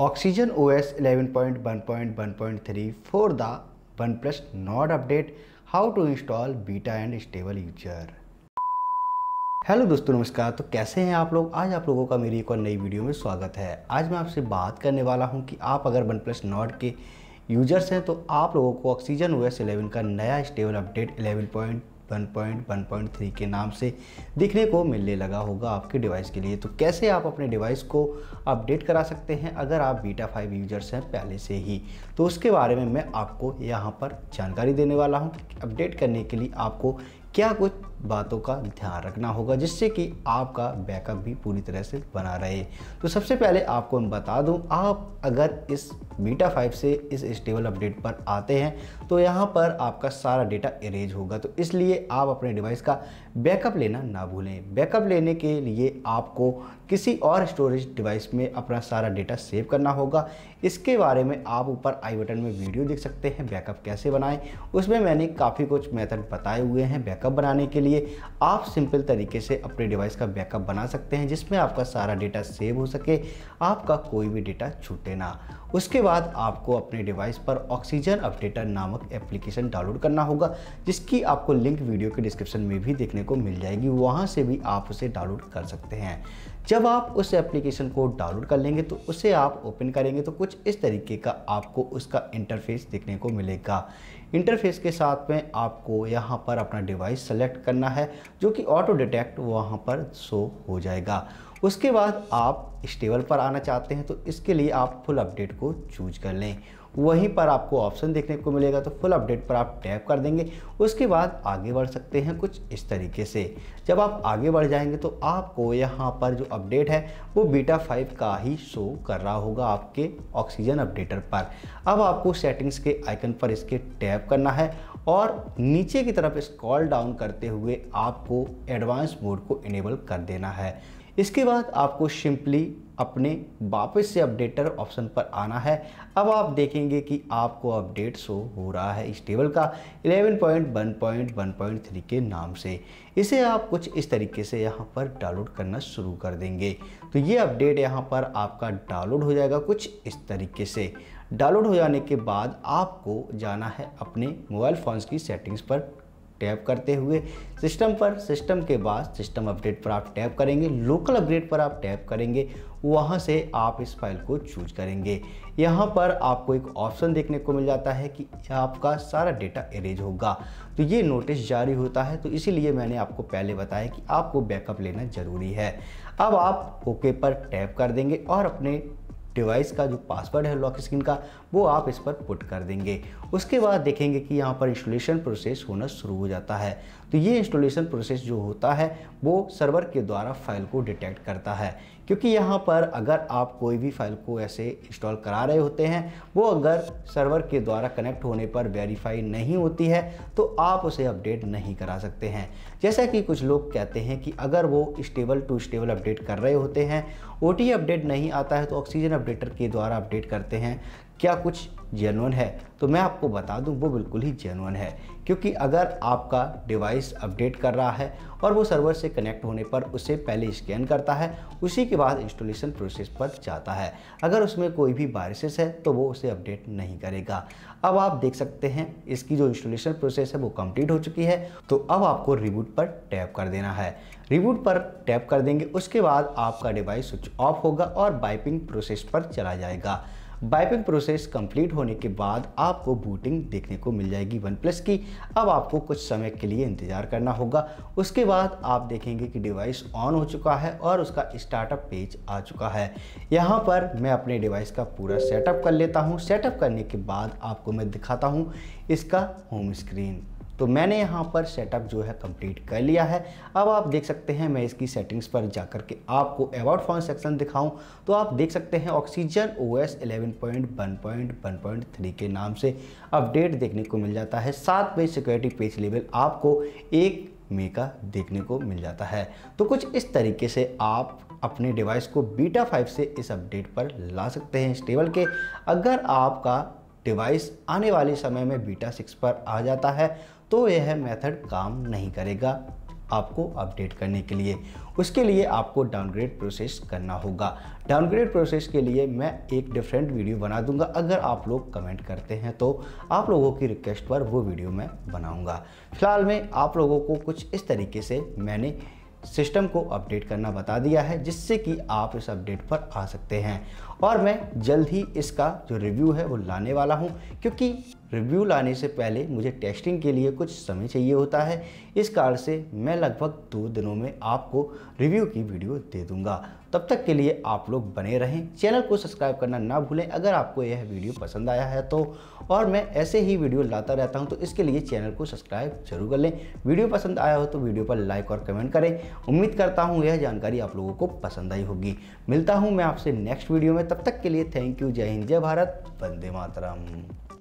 oxygen Oxygen OS 11.1.1.3 the one plus Nord update how to install beta and stable user hello दोस्तों नमस्कार तो कैसे हैं आप लोग आज आप लोगों का मेरी एक और नई वीडियो में स्वागत है आज मैं आपसे बात करने वाला हूं कि आप अगर वन प्लस नॉट के यूजर्स हैं तो आप लोगों को ऑक्सीजन एस 11 का नया स्टेबल अपडेट पॉइंट 1.1.3 के नाम से दिखने को मिलने लगा होगा आपके डिवाइस के लिए तो कैसे आप अपने डिवाइस को अपडेट करा सकते हैं अगर आप बीटा फाइव यूजर्स हैं पहले से ही तो उसके बारे में मैं आपको यहाँ पर जानकारी देने वाला हूँ अपडेट करने के लिए आपको क्या कुछ बातों का ध्यान रखना होगा जिससे कि आपका बैकअप भी पूरी तरह से बना रहे तो सबसे पहले आपको मैं बता दूं आप अगर इस बीटा फाइव से इस स्टेबल अपडेट पर आते हैं तो यहाँ पर आपका सारा डेटा इरेज होगा तो इसलिए आप अपने डिवाइस का बैकअप लेना ना भूलें बैकअप लेने के लिए आपको किसी और स्टोरेज डिवाइस में अपना सारा डेटा सेव करना होगा इसके बारे में आप ऊपर आई बटन में वीडियो देख सकते हैं बैकअप कैसे बनाएं उसमें मैंने काफ़ी कुछ मेथड बताए हुए हैं बैकअप बैकअप बनाने के लिए आप सिंपल तरीके से अपने डिवाइस का बैकअप बना सकते हैं जिसमें आपका सारा डेटा सेव हो सके आपका कोई भी डेटा छूटे ना उसके बाद आपको अपने डिवाइस पर ऑक्सीजन अपडेटर नामक एप्लीकेशन डाउनलोड करना होगा जिसकी आपको लिंक वीडियो के डिस्क्रिप्शन में भी देखने को मिल जाएगी वहाँ से भी आप उसे डाउनलोड कर सकते हैं जब आप उस एप्लीकेशन को डाउनलोड कर लेंगे तो उसे आप ओपन करेंगे तो कुछ इस तरीके का आपको उसका इंटरफेस देखने को मिलेगा इंटरफेस के साथ में आपको यहाँ पर अपना डिवाइस सेलेक्ट करना है जो कि ऑटो डिटेक्ट वहाँ पर शो हो जाएगा उसके बाद आप स्टेबल पर आना चाहते हैं तो इसके लिए आप फुल अपडेट को चूज कर लें वहीं पर आपको ऑप्शन देखने को मिलेगा तो फुल अपडेट पर आप टैप कर देंगे उसके बाद आगे बढ़ सकते हैं कुछ इस तरीके से जब आप आगे बढ़ जाएंगे तो आपको यहाँ पर जो अपडेट है वो बीटा फाइव का ही शो कर रहा होगा आपके ऑक्सीजन अपडेटर पर अब आपको सेटिंग्स के आइकन पर इसके टैप करना है और नीचे की तरफ स्क्रॉल डाउन करते हुए आपको एडवांस मोड को इनेबल कर देना है इसके बाद आपको सिंपली अपने वापस से अपडेटर ऑप्शन पर आना है अब आप देखेंगे कि आपको अपडेट शो हो रहा है इस टेबल का 11.1.1.3 के नाम से इसे आप कुछ इस तरीके से यहाँ पर डाउनलोड करना शुरू कर देंगे तो ये अपडेट यहाँ पर आपका डाउनलोड हो जाएगा कुछ इस तरीके से डाउनलोड हो जाने के बाद आपको जाना है अपने मोबाइल फ़ोन्स की सेटिंग्स पर टैप करते हुए सिस्टम पर सिस्टम के बाद सिस्टम अपडेट पर आप टैप करेंगे लोकल अपडेट पर आप टैप करेंगे वहाँ से आप इस फाइल को चूज करेंगे यहाँ पर आपको एक ऑप्शन देखने को मिल जाता है कि आपका सारा डेटा एरेज होगा तो ये नोटिस जारी होता है तो इसीलिए मैंने आपको पहले बताया कि आपको बैकअप लेना ज़रूरी है अब आप ओके पर टैप कर देंगे और अपने डिवाइस का जो पासवर्ड है लॉक स्क्रीन का वो आप इस पर पुट कर देंगे उसके बाद देखेंगे कि यहाँ पर इंस्टॉलेशन प्रोसेस होना शुरू हो जाता है तो ये इंस्टॉलेशन प्रोसेस जो होता है वो सर्वर के द्वारा फाइल को डिटेक्ट करता है क्योंकि यहाँ पर अगर आप कोई भी फाइल को ऐसे इंस्टॉल करा रहे होते हैं वो अगर सर्वर के द्वारा कनेक्ट होने पर वेरीफाई नहीं होती है तो आप उसे अपडेट नहीं करा सकते हैं जैसा कि कुछ लोग कहते हैं कि अगर वो स्टेबल टू स्टेबल अपडेट कर रहे होते हैं ओ अपडेट नहीं आता है तो ऑक्सीजन अपडेटर के द्वारा अपडेट करते हैं क्या कुछ जेनवन है तो मैं आपको बता दूं वो बिल्कुल ही जेनवन है क्योंकि अगर आपका डिवाइस अपडेट कर रहा है और वो सर्वर से कनेक्ट होने पर उसे पहले स्कैन करता है उसी के बाद इंस्टॉलेशन प्रोसेस पर जाता है अगर उसमें कोई भी बारिशेस है तो वो उसे अपडेट नहीं करेगा अब आप देख सकते हैं इसकी जो इंस्टॉलेशन प्रोसेस है वो कम्प्लीट हो चुकी है तो अब आपको रिबूट पर टैप कर देना है रिबूट पर टैप कर देंगे उसके बाद आपका डिवाइस स्विच ऑफ होगा और बाइपिंग प्रोसेस पर चला जाएगा बाइपिंग प्रोसेस कंप्लीट होने के बाद आपको बूटिंग देखने को मिल जाएगी वन प्लस की अब आपको कुछ समय के लिए इंतज़ार करना होगा उसके बाद आप देखेंगे कि डिवाइस ऑन हो चुका है और उसका स्टार्टअप पेज आ चुका है यहाँ पर मैं अपने डिवाइस का पूरा सेटअप कर लेता हूँ सेटअप करने के बाद आपको मैं दिखाता हूँ इसका होम स्क्रीन तो मैंने यहाँ पर सेटअप जो है कंप्लीट कर लिया है अब आप देख सकते हैं मैं इसकी सेटिंग्स पर जाकर के आपको अवॉर्ड फोन सेक्शन दिखाऊं तो आप देख सकते हैं ऑक्सीजन ओ एस के नाम से अपडेट देखने को मिल जाता है साथ में सिक्योरिटी पेज लेवल आपको एक मे का देखने को मिल जाता है तो कुछ इस तरीके से आप अपने डिवाइस को बीटा 5 से इस अपडेट पर ला सकते हैं स्टेबल के अगर आपका डिवाइस आने वाले समय में बीटा सिक्स पर आ जाता है तो यह मेथड काम नहीं करेगा आपको अपडेट करने के लिए उसके लिए आपको डाउनग्रेड प्रोसेस करना होगा डाउनग्रेड प्रोसेस के लिए मैं एक डिफरेंट वीडियो बना दूंगा अगर आप लोग कमेंट करते हैं तो आप लोगों की रिक्वेस्ट पर वो वीडियो मैं बनाऊंगा फिलहाल में आप लोगों को कुछ इस तरीके से मैंने सिस्टम को अपडेट करना बता दिया है जिससे कि आप इस अपडेट पर आ सकते हैं और मैं जल्द ही इसका जो रिव्यू है वो लाने वाला हूं क्योंकि रिव्यू लाने से पहले मुझे टेस्टिंग के लिए कुछ समय चाहिए होता है इस कारण से मैं लगभग दो दिनों में आपको रिव्यू की वीडियो दे दूंगा तब तक के लिए आप लोग बने रहें चैनल को सब्सक्राइब करना ना भूलें अगर आपको यह वीडियो पसंद आया है तो और मैं ऐसे ही वीडियो लाता रहता हूं तो इसके लिए चैनल को सब्सक्राइब जरूर कर लें वीडियो पसंद आया हो तो वीडियो पर लाइक और कमेंट करें उम्मीद करता हूँ यह जानकारी आप लोगों को पसंद आई होगी मिलता हूँ मैं आपसे नेक्स्ट वीडियो में तब तक के लिए थैंक यू जय हिंद जय भारत वंदे मातरम